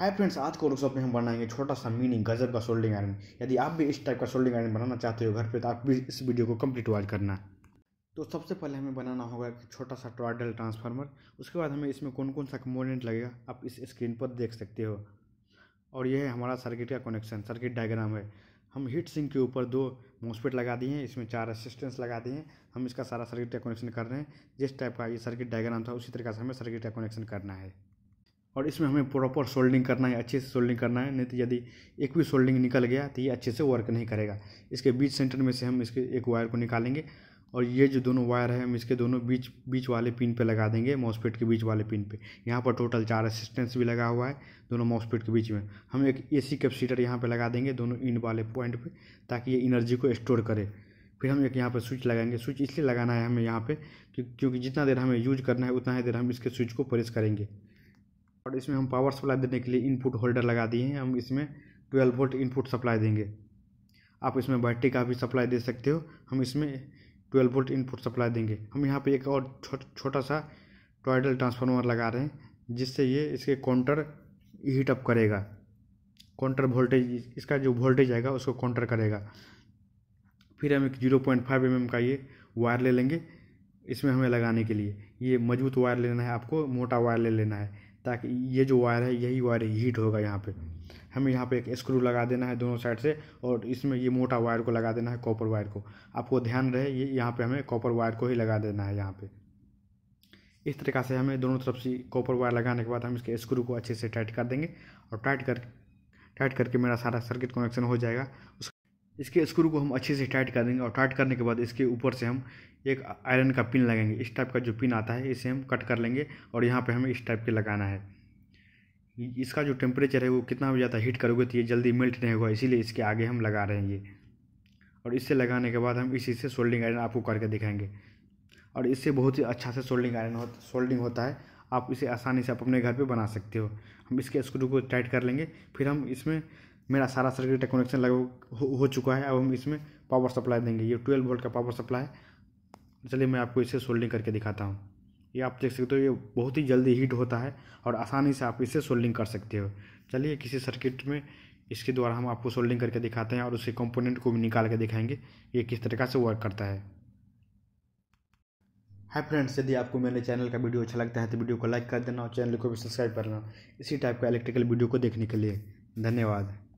hi friends आज के workshop में हम बनाएंगे छोटा सा मिनी गजब का सोल्डिंग आयरन यदि आप भी इस टाइप का सोल्डिंग आयरन बनाना चाहते हो घर पे तो आप भी इस वीडियो को कंप्लीट वॉच करना तो सबसे पहले हमें बनाना होगा एक छोटा सा ट्राइडल ट्रांसफार्मर उसके बाद हमें इसमें कौन कौन सा कम्पोनेंट लगेगा आप इस स्क्रीन पर देख सकते हो और यह है हमारा सर्किट का कनेक्शन सर्किट डायग्राम है हम हीट सिंक के ऊपर दो मोसपेट लगा दिए हैं इसमें चार असिस्टेंस लगा दिए हैं हम इसका सारा सर्किट का कनेक्शन कर रहे हैं जिस टाइप का ये सर्किट डायग्राम था उसी तरीके से हमें सर्किट का कनेक्शन करना है और इसमें हमें प्रॉपर सोल्डिंग करना है अच्छे से सोल्डिंग करना है नहीं तो यदि एक भी सोल्डिंग निकल गया तो ये अच्छे से वर्क नहीं करेगा इसके बीच सेंटर में से हम इसके एक वायर को निकालेंगे और ये जो दोनों वायर है हम इसके दोनों बीच बीच वाले पिन पे लगा देंगे मॉसपेट के बीच वाले पिन पे यहाँ पर टोटल चार असिस्टेंस भी लगा हुआ है दोनों मॉसपेट के बीच में हम एक एसी कैपेसिटर यहाँ पे लगा देंगे दोनों इन वाले पॉइंट पे ताकि ये एनर्जी को स्टोर करे फिर हम एक यहाँ पर स्विच लगाएंगे स्विच इसलिए लगाना है हमें यहाँ पर क्योंकि जितना देर हमें यूज करना है उतना ही देर हम इसके स्विच को प्रेस करेंगे और इसमें हम पावर सप्लाई देने के लिए इनपुट होल्डर लगा दिए हैं हम इसमें ट्वेल्व वोल्ट इनपुट सप्लाई देंगे आप इसमें बैटरी का भी सप्लाई दे सकते हो हम इसमें ट्वेल्व वोल्ट इनपुट सप्लाई देंगे हम यहाँ पे एक और छोटा छोटा सा टॉयडल ट्रांसफार्मर लगा रहे हैं जिससे ये इसके काउंटर हीट अप करेगा काउंटर वोल्टेज इसका जो वोल्टेज आएगा उसको काउंटर करेगा फिर हम एक जीरो पॉइंट फाइव एम का ये वायर ले लेंगे इसमें हमें लगाने के लिए ये मजबूत वायर लेना है आपको मोटा वायर ले लेना है ताकि ये जो वायर है यही वायर हीट होगा यहाँ पे हमें यहाँ पे एक स्क्रू लगा देना है दोनों साइड से और इसमें ये मोटा वायर को लगा देना है कॉपर वायर को आपको ध्यान रहे ये यहाँ पे हमें कॉपर वायर को ही लगा देना है यहाँ पे इस तरीका से हमें दोनों तरफ से कॉपर वायर लगाने के बाद हम इसके स्क्रू को अच्छे से टाइट कर देंगे और टाइट कर टाइट करके मेरा सारा सर्किट कनेक्शन हो जाएगा उस इसके स्क्रू को हम अच्छे से टाइट कर देंगे और टाइट करने के बाद इसके ऊपर से हम एक आयरन का पिन लगाएंगे इस टाइप का जो पिन आता है इसे हम कट कर लेंगे और यहाँ पे हमें इस टाइप के लगाना है इसका जो टेम्परेचर है वो कितना भी ज़्यादा हीट करोगे तो ये जल्दी मेल्ट नहीं होगा इसीलिए इसके आगे हम लगा रहे हैं ये और इससे लगाने के बाद हम इसी से सोल्डिंग आयरन आपको करके दिखाएंगे और इससे बहुत ही अच्छा से सोल्डिंग आयरन हो सोल्डिंग होता है आप इसे आसानी से आप अपने घर पे बना सकते हो हम इसके स्क्रू को टाइट कर लेंगे फिर हम इसमें मेरा सारा सर्किट का कनेक्शन लगभग हो, हो चुका है अब हम इसमें पावर सप्लाई देंगे ये ट्वेल्व वोल्ट का पावर सप्लाई है चलिए मैं आपको इसे सोल्डिंग करके दिखाता हूँ ये आप देख सकते हो ये बहुत ही जल्दी हीट होता है और आसानी से आप इसे सोल्डिंग कर सकते हो चलिए किसी सर्किट में इसके द्वारा हम आपको सोल्डिंग करके दिखाते हैं और उसके कंपोनेंट को भी निकाल के दिखाएंगे ये किस तरीका से वर्क करता है हाय फ्रेंड्स यदि आपको मेरे चैनल का वीडियो अच्छा लगता है तो वीडियो को लाइक कर देना और चैनल को भी सब्सक्राइब करना इसी टाइप का इलेक्ट्रिकल वीडियो को देखने के लिए धन्यवाद